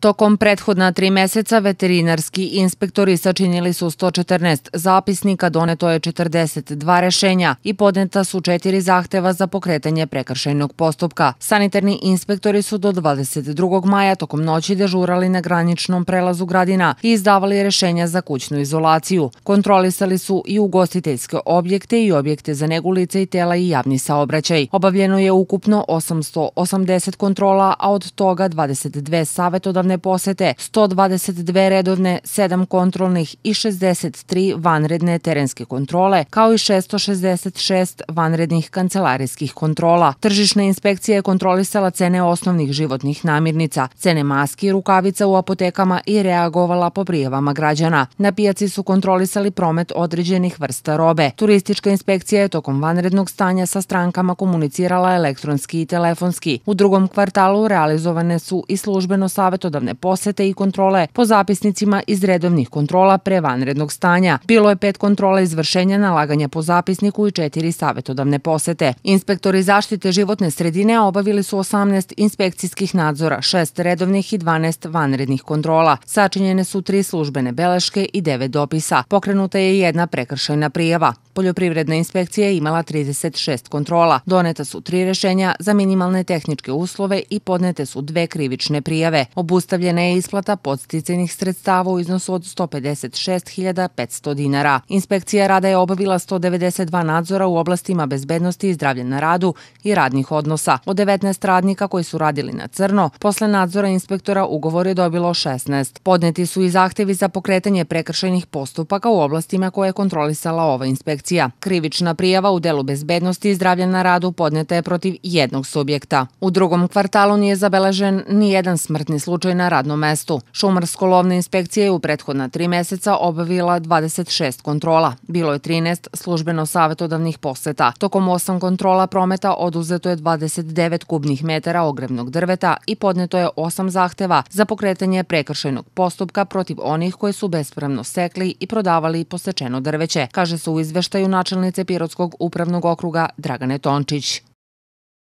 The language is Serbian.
Tokom prethodna tri meseca veterinarski inspektori sačinili su 114 zapisnika, doneto je 42 rešenja i podneta su četiri zahteva za pokretanje prekršajnog postupka. Sanitarni inspektori su do 22. maja tokom noći dežurali na graničnom prelazu gradina i izdavali rešenja za kućnu izolaciju. Kontrolisali su i ugostiteljske objekte i objekte za negu lice i tela i javni saobraćaj. Obavljeno je ukupno 880 kontrola, a od toga 22 savjetodavne redovne posete, 122 redovne, 7 kontrolnih i 63 vanredne terenske kontrole, kao i 666 vanrednih kancelarijskih kontrola. Tržišna inspekcija je kontrolisala cene osnovnih životnih namirnica, cene maski i rukavica u apotekama i reagovala po prijevama građana. Na pijaci su kontrolisali promet određenih vrsta robe. Turistička inspekcija je tokom vanrednog stanja sa strankama komunicirala elektronski i telefonski. U drugom kvartalu realizovane su i službeno savjetodavne ustavne posete i kontrole po zapisnicima iz redovnih kontrola pre vanrednog stanja. Bilo je pet kontrola izvršenja nalaganja po zapisniku i četiri savetodavne posete. Inspektori zaštite životne sredine obavili su 18 inspekcijskih nadzora, šest redovnih i 12 vanrednih kontrola. Sačinjene su tri službene beleške i devet dopisa. Pokrenuta je jedna prekršajna prijava. Poljoprivredna inspekcija je imala 36 kontrola. Doneta su tri rešenja za minimalne tehničke uslove i podnete su dve krivične prijave. Obustavljena obustavljena je isplata podsticajnih sredstava u iznosu od 156.500 dinara. Inspekcija rada je obavila 192 nadzora u oblastima bezbednosti i zdravlja na radu i radnih odnosa. Od 19 radnika koji su radili na crno, posle nadzora inspektora ugovor je dobilo 16. Podneti su i zahtevi za pokretanje prekršajnih postupaka u oblastima koje je kontrolisala ova inspekcija. Krivična prijava u delu bezbednosti i zdravlja na radu podneta je protiv jednog subjekta. U drugom kvartalu nije zabeležen ni jedan smrtni slučaj na radnom mestu. Šumarsko-lovna inspekcija je u prethodna tri meseca obavila 26 kontrola. Bilo je 13 službeno savetodavnih poseta. Tokom 8 kontrola prometa oduzeto je 29 kubnih metara ogrebnog drveta i podneto je 8 zahteva za pokretanje prekršajnog postupka protiv onih koje su bespravno sekli i prodavali posečeno drveće, kaže se u izveštaju načelnice Pirotskog upravnog okruga Dragane Tončić.